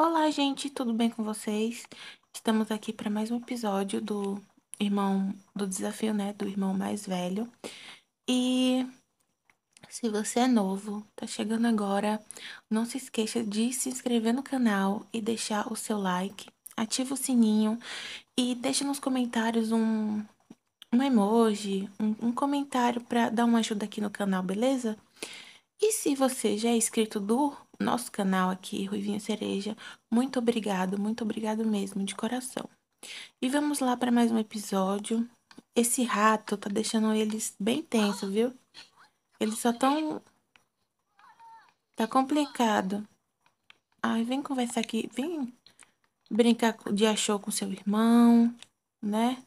Olá, gente, tudo bem com vocês? Estamos aqui para mais um episódio do irmão do desafio, né, do irmão mais velho. E se você é novo, tá chegando agora, não se esqueça de se inscrever no canal e deixar o seu like, ativa o sininho e deixa nos comentários um um emoji, um, um comentário para dar uma ajuda aqui no canal, beleza? E se você já é inscrito do nosso canal aqui, Ruivinha Cereja. Muito obrigado, muito obrigado mesmo, de coração. E vamos lá para mais um episódio. Esse rato tá deixando eles bem tenso, viu? Eles só tão. Tá complicado. Ai, vem conversar aqui, vem brincar de achou com seu irmão, né?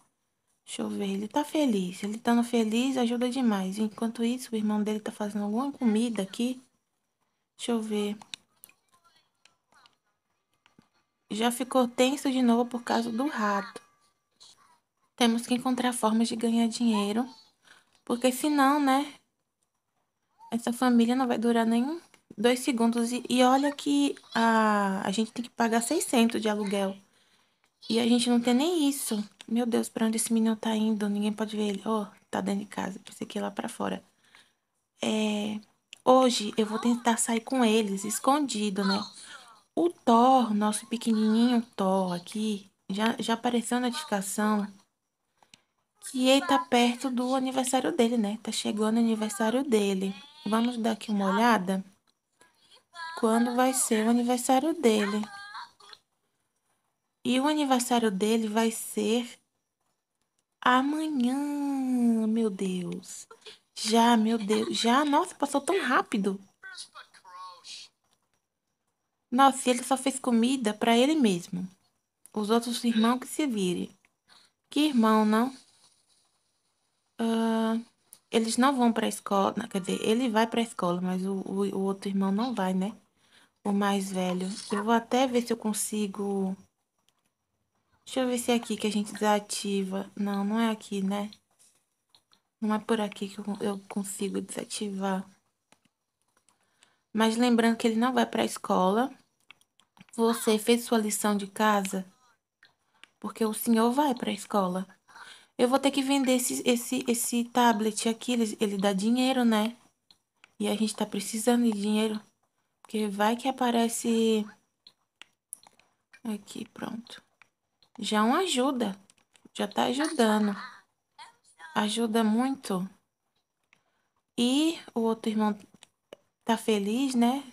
Deixa eu ver, ele tá feliz. Ele tá no feliz ajuda demais. Enquanto isso, o irmão dele tá fazendo alguma comida aqui. Deixa eu ver já ficou tenso de novo por causa do rato. Temos que encontrar formas de ganhar dinheiro, porque senão, né, essa família não vai durar nem dois segundos. E, e olha que a, a gente tem que pagar 600 de aluguel. E a gente não tem nem isso. Meu Deus, pra onde esse menino tá indo? Ninguém pode ver ele. Oh, tá dentro de casa. Pensei que ia lá pra fora. É... Hoje eu vou tentar sair com eles, escondido, né? O Thor, nosso pequenininho Thor aqui, já, já apareceu a notificação que ele tá perto do aniversário dele, né? Tá chegando o aniversário dele. Vamos dar aqui uma olhada? Quando vai ser o aniversário dele? E o aniversário dele vai ser amanhã, meu Deus. Já, meu Deus, já, nossa, passou tão rápido. Nossa, ele só fez comida para ele mesmo. Os outros irmãos que se virem. Que irmão, não? Uh, eles não vão para a escola. Não, quer dizer, ele vai para a escola, mas o, o, o outro irmão não vai, né? O mais velho. Eu vou até ver se eu consigo. Deixa eu ver se é aqui que a gente desativa. Não, não é aqui, né? Não é por aqui que eu, eu consigo desativar. Mas lembrando que ele não vai para a escola. Você fez sua lição de casa? Porque o senhor vai para a escola. Eu vou ter que vender esse, esse, esse tablet aqui. Ele, ele dá dinheiro, né? E a gente tá precisando de dinheiro. Porque vai que aparece. Aqui, pronto. Já é um ajuda. Já tá ajudando. Ajuda muito. E o outro irmão tá feliz, né?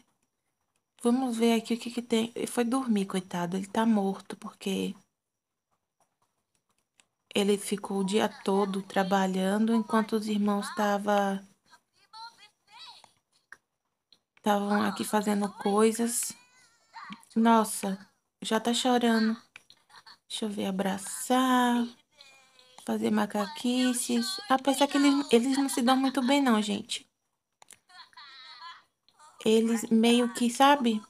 Vamos ver aqui o que que tem. Ele foi dormir, coitado. Ele tá morto, porque... Ele ficou o dia todo trabalhando, enquanto os irmãos estavam... Estavam aqui fazendo coisas. Nossa, já tá chorando. Deixa eu ver, abraçar, fazer macaquices. Apesar é que eles, eles não se dão muito bem não, gente eles meio que, sabe?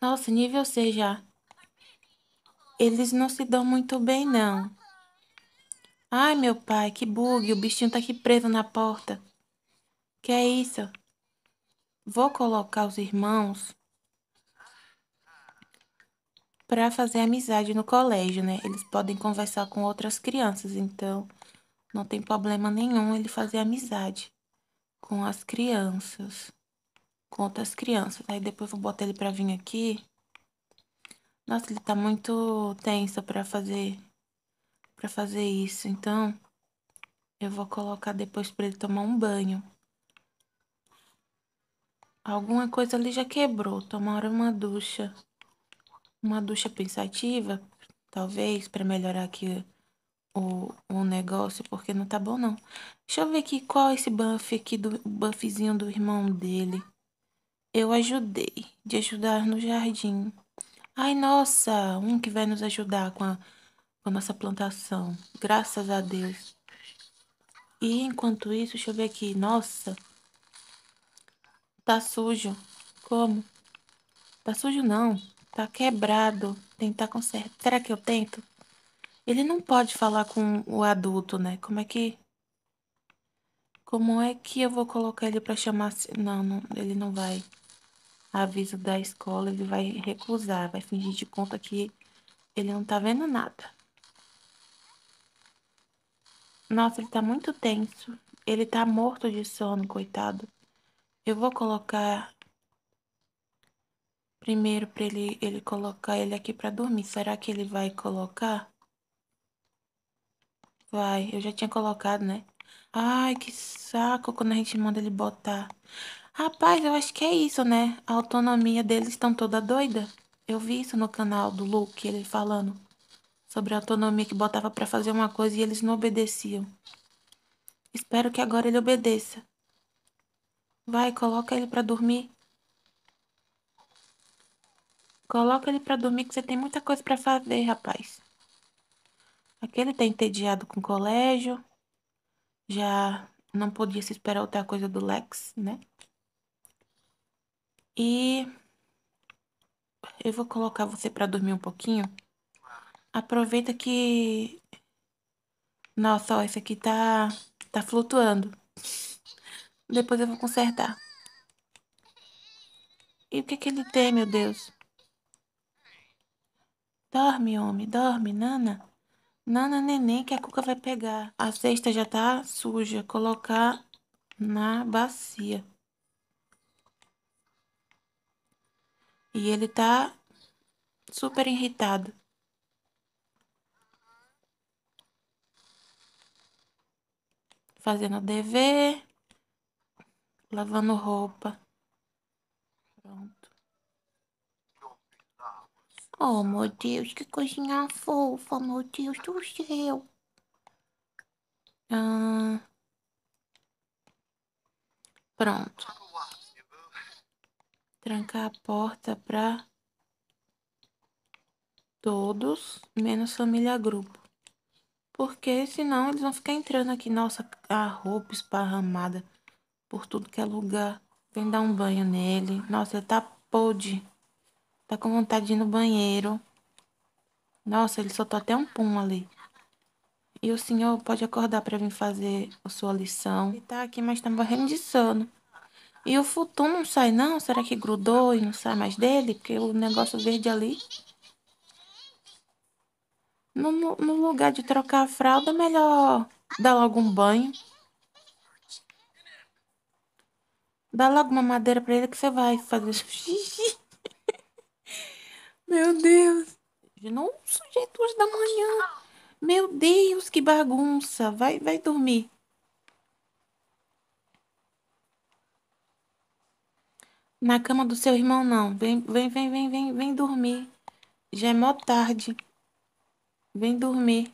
Nossa, nível C já. Eles não se dão muito bem, não. Ai, meu pai, que bug. O bichinho tá aqui preso na porta. Que é isso? Vou colocar os irmãos para fazer amizade no colégio, né? Eles podem conversar com outras crianças, então não tem problema nenhum ele fazer amizade com as crianças. com as crianças. Aí depois vou botar ele pra vir aqui. Nossa, ele tá muito tenso pra fazer, pra fazer isso. Então, eu vou colocar depois pra ele tomar um banho. Alguma coisa ali já quebrou. Tomar uma ducha. Uma ducha pensativa, talvez, pra melhorar aqui o, o negócio, porque não tá bom, não. Deixa eu ver aqui qual é esse buff aqui, do buffzinho do irmão dele. Eu ajudei, de ajudar no jardim. Ai, nossa, um que vai nos ajudar com a, com a nossa plantação. Graças a Deus. E enquanto isso, deixa eu ver aqui. Nossa, tá sujo. Como? Tá sujo não, tá quebrado. Tentar consertar. Será que eu tento? Ele não pode falar com o adulto, né? Como é que. Como é que eu vou colocar ele para chamar. Não, não, ele não vai. Aviso da escola, ele vai recusar, vai fingir de conta que ele não tá vendo nada. Nossa, ele tá muito tenso. Ele tá morto de sono, coitado. Eu vou colocar primeiro para ele ele colocar ele aqui para dormir. Será que ele vai colocar? Vai, eu já tinha colocado, né? Ai, que saco quando a gente manda ele botar. Rapaz, eu acho que é isso, né? A autonomia deles estão toda doida. Eu vi isso no canal do Luke, ele falando sobre a autonomia que botava para fazer uma coisa e eles não obedeciam. Espero que agora ele obedeça. Vai, coloca ele para dormir. Coloca ele para dormir que você tem muita coisa para fazer, rapaz. Aquele que ele tá entediado com o colégio, já não podia se esperar outra coisa do Lex, né? E eu vou colocar você para dormir um pouquinho. Aproveita que nossa, ó, esse aqui tá tá flutuando. Depois eu vou consertar. E o que que ele tem, meu Deus? Dorme, homem, dorme, Nana. Nana, neném que a cuca vai pegar. A cesta já tá suja. Colocar na bacia. E ele tá super irritado. Fazendo dever, lavando roupa. Pronto. Oh, meu Deus, que coisinha fofa, meu Deus do céu. Ah, pronto. Trancar a porta para todos, menos família grupo. Porque senão eles vão ficar entrando aqui, nossa, a roupa esparramada por tudo que é lugar. Vem dar um banho nele. Nossa, ele tá podre. Tá com vontade de ir no banheiro. Nossa, ele soltou até um pum ali. E o senhor pode acordar para vir fazer a sua lição. Ele tá aqui, mas tá morrendo de sono. E o futum não sai, não? Será que grudou e não sai mais dele? Porque o negócio verde ali. No, no, lugar de trocar a fralda, melhor dar logo um banho. Dá logo uma madeira para ele que você vai fazer xixi. Meu Deus. Não sujeito hoje da manhã. Meu Deus, que bagunça. Vai, vai dormir. Na cama do seu irmão, não. Vem, vem, vem, vem, vem, vem dormir. Já é mó tarde. Vem dormir.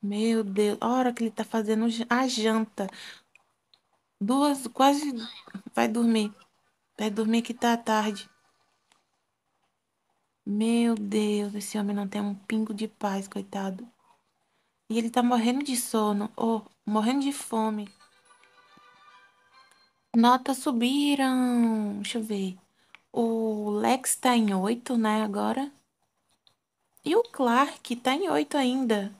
Meu Deus, a hora que ele tá fazendo a janta. Duas, quase vai dormir. Vai dormir que tá tarde. Meu Deus, esse homem não tem um pingo de paz, coitado. E ele tá morrendo de sono, ou oh, morrendo de fome. Notas subiram. Deixa eu ver. O Lex tá em 8, né, agora? E o Clark tá em 8 ainda.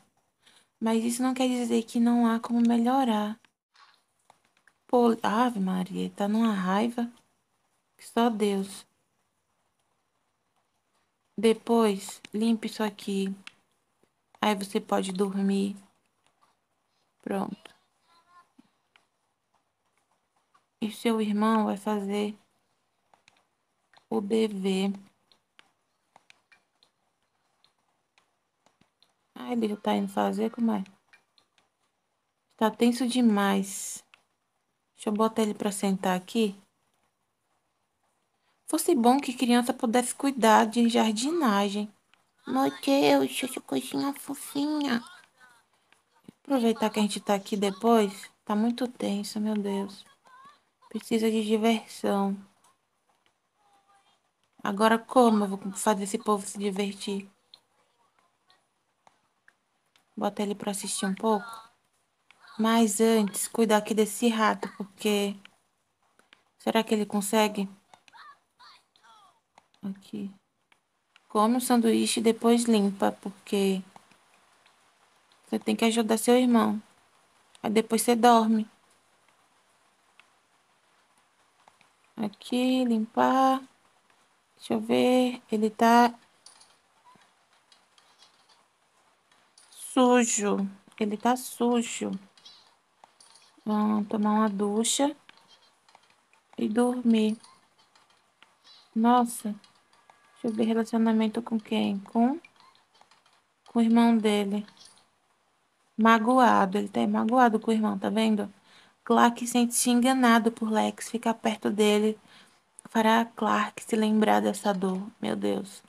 Mas isso não quer dizer que não há como melhorar. Pô, Ave Maria, tá numa raiva. Só Deus. Depois, limpe isso aqui. Aí você pode dormir. Pronto. E seu irmão vai fazer o dever. ai ah, ele já tá indo fazer, como é? Tá tenso demais. Deixa eu botar ele pra sentar aqui. Fosse bom que criança pudesse cuidar de jardinagem. Meu Deus, essa coisinha fofinha. Aproveitar que a gente tá aqui depois. Tá muito tenso, meu Deus. Precisa de diversão. Agora como eu vou fazer esse povo se divertir? Bota ele pra assistir um pouco. Mas antes, cuidar aqui desse rato, porque... Será que ele consegue? aqui. Come o sanduíche e depois limpa, porque você tem que ajudar seu irmão. Aí depois você dorme. Aqui, limpar. Deixa eu ver. Ele tá sujo. Ele tá sujo. Vamos tomar uma ducha e dormir. Nossa. Deixa eu ver relacionamento com quem? Com, com o irmão dele. Magoado. Ele tá magoado com o irmão, tá vendo? Clark sente-se enganado por Lex. Ficar perto dele fará Clark se lembrar dessa dor. Meu Deus.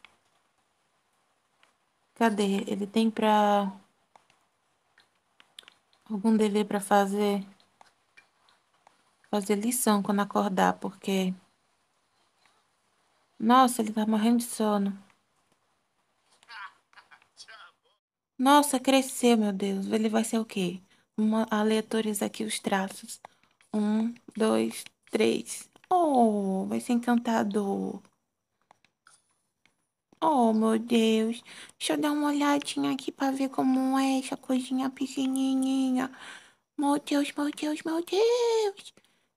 Cadê? Ele tem pra. Algum dever pra fazer? Fazer lição quando acordar, porque nossa, ele tá morrendo de sono. Nossa, cresceu, meu Deus. Ele vai ser o quê? Uma, aleatoriza aqui os traços. Um, dois, três. Oh, vai ser encantador. Oh, meu Deus. Deixa eu dar uma olhadinha aqui pra ver como é essa coisinha pequenininha. Meu Deus, meu Deus, meu Deus.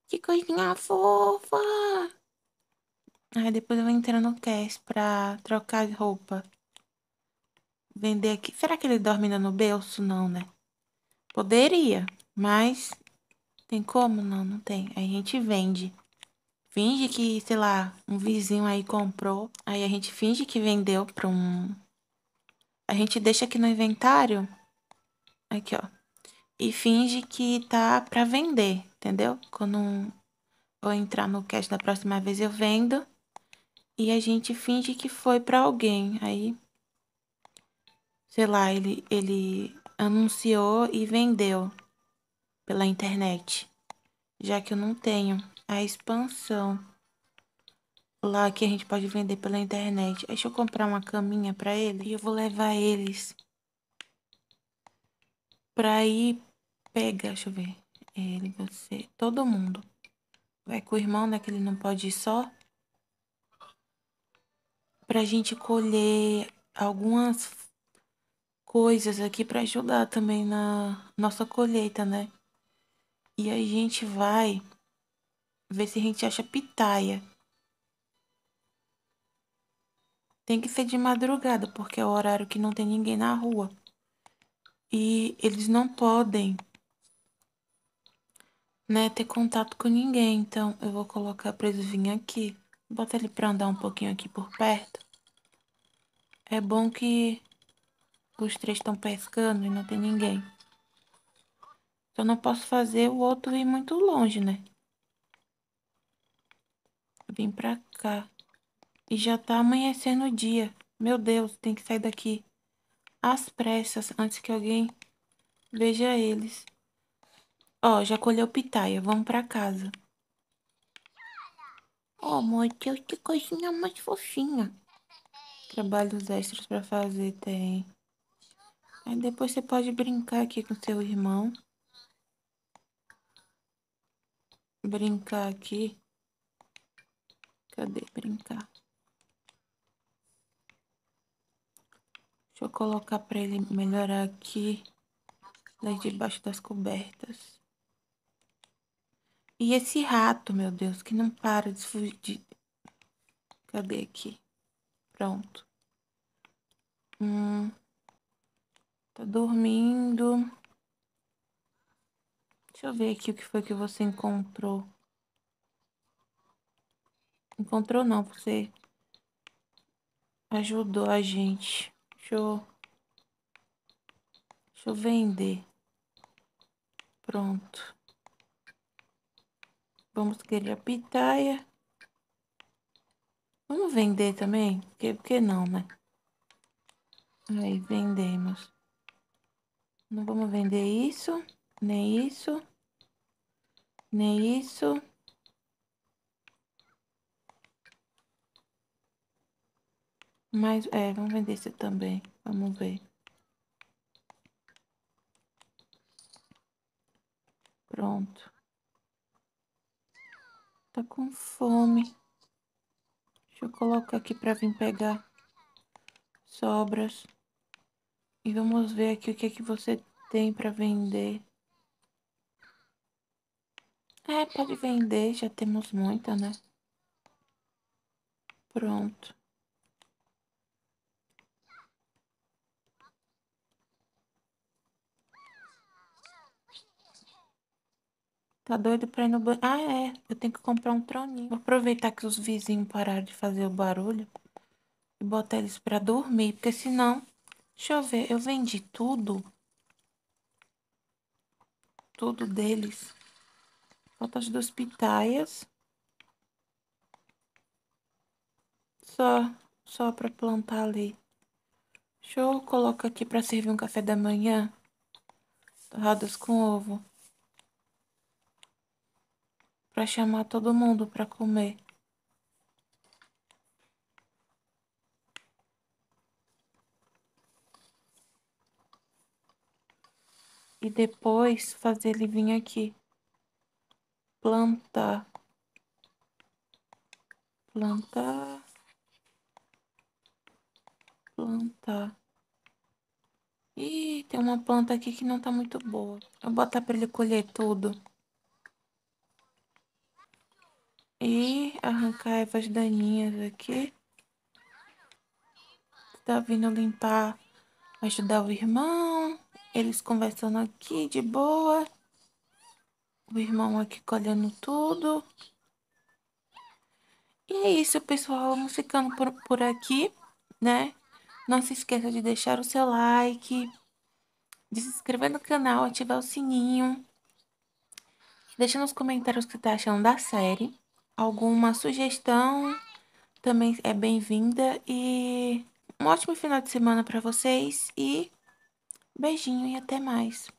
Que coisinha fofa. Aí depois eu vou entrar no Cash pra trocar de roupa. Vender aqui. Será que ele dorme ainda no berço? Não, né? Poderia, mas tem como? Não, não tem. Aí a gente vende. Finge que, sei lá, um vizinho aí comprou. Aí a gente finge que vendeu pra um. A gente deixa aqui no inventário. Aqui, ó. E finge que tá pra vender, entendeu? Quando eu entrar no cash da próxima vez, eu vendo e a gente finge que foi para alguém. Aí, sei lá, ele, ele anunciou e vendeu pela internet, já que eu não tenho a expansão lá que a gente pode vender pela internet. Deixa eu comprar uma caminha para ele e eu vou levar eles para ir pegar, deixa eu ver, ele, você, todo mundo. Vai com o irmão, né, que ele não pode ir só para a gente colher algumas coisas aqui para ajudar também na nossa colheita, né? E a gente vai ver se a gente acha pitaia. Tem que ser de madrugada, porque é o horário que não tem ninguém na rua. E eles não podem, né, ter contato com ninguém. Então, eu vou colocar pra eles virem aqui. Bota ele pra andar um pouquinho aqui por perto. É bom que os três estão pescando e não tem ninguém. Só não posso fazer o outro ir muito longe, né? Vim pra cá. E já tá amanhecendo o dia. Meu Deus, tem que sair daqui. Às pressas, antes que alguém veja eles. Ó, já colheu pitaia. Vamos pra casa. Oh, amor, Deus, que coisinha mais fofinha. Trabalhos extras para fazer tem. Aí depois você pode brincar aqui com seu irmão. Brincar aqui. Cadê brincar? Deixa eu colocar para ele melhorar aqui. Lá debaixo das cobertas. E esse rato, meu Deus, que não para de fugir. Cadê aqui? Pronto. Hum, tá dormindo. Deixa eu ver aqui o que foi que você encontrou. Encontrou não, você ajudou a gente. Deixa eu, deixa eu vender. Pronto. Vamos querer a pitaia. Vamos vender também? Porque, porque não, né? Aí, vendemos. Não vamos vender isso, nem isso, nem isso. Mas, é, vamos vender isso também. Vamos ver. Pronto. Tá com fome. Deixa eu colocar aqui para vir pegar sobras. E vamos ver aqui o que é que você tem para vender. É, pode vender, já temos muita, né? Pronto. Tá doido pra ir no banheiro? Ah, é. Eu tenho que comprar um troninho. Vou aproveitar que os vizinhos pararam de fazer o barulho e botar eles pra dormir, porque senão... Deixa eu ver, eu vendi tudo. Tudo deles. Falta as duas pitaias. Só, só pra plantar ali. Deixa eu colocar aqui pra servir um café da manhã. Torradas com ovo para chamar todo mundo para comer. E depois fazer ele vir aqui. Plantar. Plantar. Plantar. Ih, tem uma planta aqui que não tá muito boa. Eu vou botar pra ele colher tudo. E arrancar essas daninhas aqui. Tá vindo limpar, ajudar o irmão. Eles conversando aqui de boa. O irmão aqui colhendo tudo. E é isso, pessoal. Vamos ficando por, por aqui, né? Não se esqueça de deixar o seu like, de se inscrever no canal, ativar o sininho. Deixa nos comentários o que você tá achando da série. Alguma sugestão também é bem-vinda. E um ótimo final de semana para vocês. E beijinho e até mais.